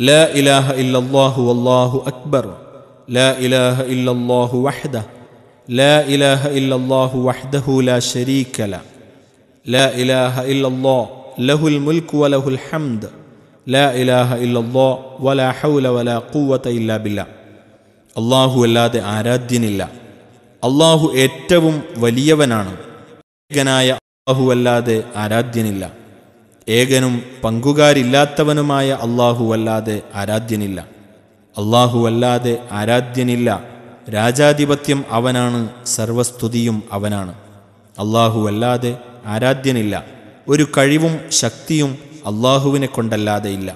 لا اله الا الله والله اكبر لا اله الا الله وحده لا اله الا الله وحده لا شريك له لا اله الا الله له الملك وله الحمد لا اله الا الله ولا حول ولا قوه الا بالله الله അള്ളാഹു അല്ലാതെ ആരാധ്യനില്ല അള്ളാഹു ഏറ്റവും വലിയവനാണ് ഏകനായ അള്ളാഹു അല്ലാതെ ആരാധ്യനില്ല ഏകനും പങ്കുകാരില്ലാത്തവനുമായ അല്ലാഹുവല്ലാതെ ആരാധ്യനില്ല അല്ലാഹുവല്ലാതെ ആരാധ്യനില്ല രാജാധിപത്യം അവനാണ് സർവസ്തുതിയും അവനാണ് അല്ലാഹുവല്ലാതെ ആരാധ്യനില്ല ഒരു കഴിവും ശക്തിയും അള്ളാഹുവിനെ കൊണ്ടല്ലാതെ ഇല്ല